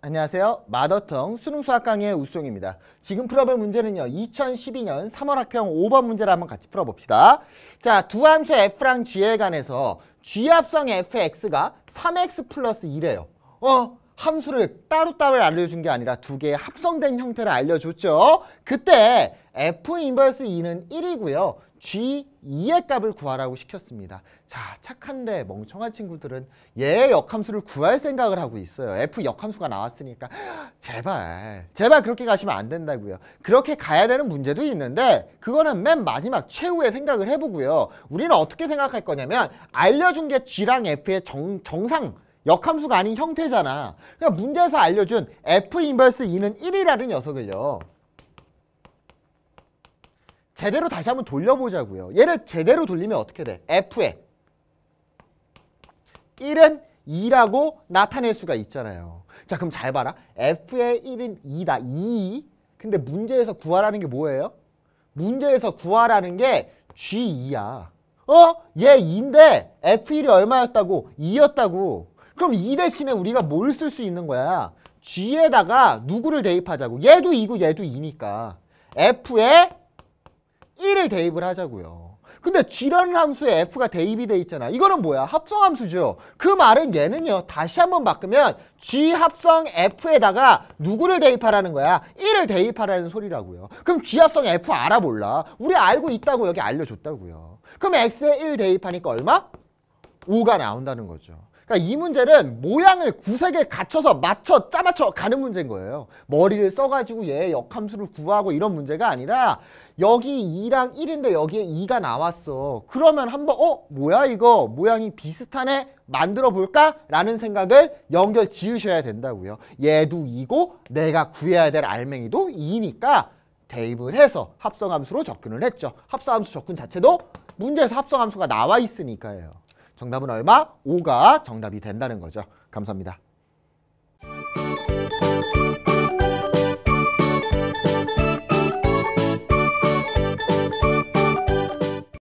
안녕하세요. 마더텅 수능 수학 강의 의우송입니다 지금 풀어볼 문제는요. 2012년 3월 학평 5번 문제를 한번 같이 풀어봅시다. 자, 두 함수 f랑 g에 관해서 g합성 fx가 3x 플러스 2래요. 어? 함수를 따로따로 알려준 게 아니라 두 개의 합성된 형태를 알려줬죠. 그때 F 인버스 2는 1이고요. G2의 값을 구하라고 시켰습니다. 자, 착한데 멍청한 친구들은 얘의 역함수를 구할 생각을 하고 있어요. F 역함수가 나왔으니까 제발, 제발 그렇게 가시면 안 된다고요. 그렇게 가야 되는 문제도 있는데 그거는 맨 마지막 최후의 생각을 해보고요. 우리는 어떻게 생각할 거냐면 알려준 게 G랑 F의 정, 정상 역함수가 아닌 형태잖아. 그니까 문제에서 알려준 F 인버스 2는 1이라는 녀석을요. 제대로 다시 한번 돌려보자고요. 얘를 제대로 돌리면 어떻게 돼? F에 1은 2라고 나타낼 수가 있잖아요. 자 그럼 잘 봐라. F의 1은 2다. 2. 근데 문제에서 구하라는 게 뭐예요? 문제에서 구하라는 게 G2야. 어? 얘 2인데 F1이 얼마였다고? 2였다고. 그럼 이 대신에 우리가 뭘 쓸 수 있는 거야? G에다가 누구를 대입하자고. 얘도 2고 얘도 2니까. F에 1을 대입을 하자고요. 근데 G라는 함수에 F가 대입이 돼 있잖아. 이거는 뭐야? 합성함수죠. 그 말은 얘는요. 다시 한번 바꾸면 G 합성 F에다가 누구를 대입하라는 거야? 1을 대입하라는 소리라고요. 그럼 G 합성 F 알아 몰라? 우리 알고 있다고 여기 알려줬다고요. 그럼 X에 1 대입하니까 얼마? 5가 나온다는 거죠. 그러니까 이 문제는 모양을 구색에 갖춰서 맞춰 짜맞춰 가는 문제인 거예요. 머리를 써가지고 얘 역함수를 구하고 이런 문제가 아니라 여기 2랑 1인데 여기에 2가 나왔어. 그러면 한번 어? 뭐야 이거 모양이 비슷하네? 만들어 볼까? 라는 생각을 연결 지으셔야 된다고요. 얘도 2고 내가 구해야 될 알맹이도 2니까 대입을 해서 합성함수로 접근을 했죠. 합성함수 접근 자체도 문제에서 합성함수가 나와 있으니까요. 정답은 얼마? 5가 정답이 된다는 거죠. 감사합니다.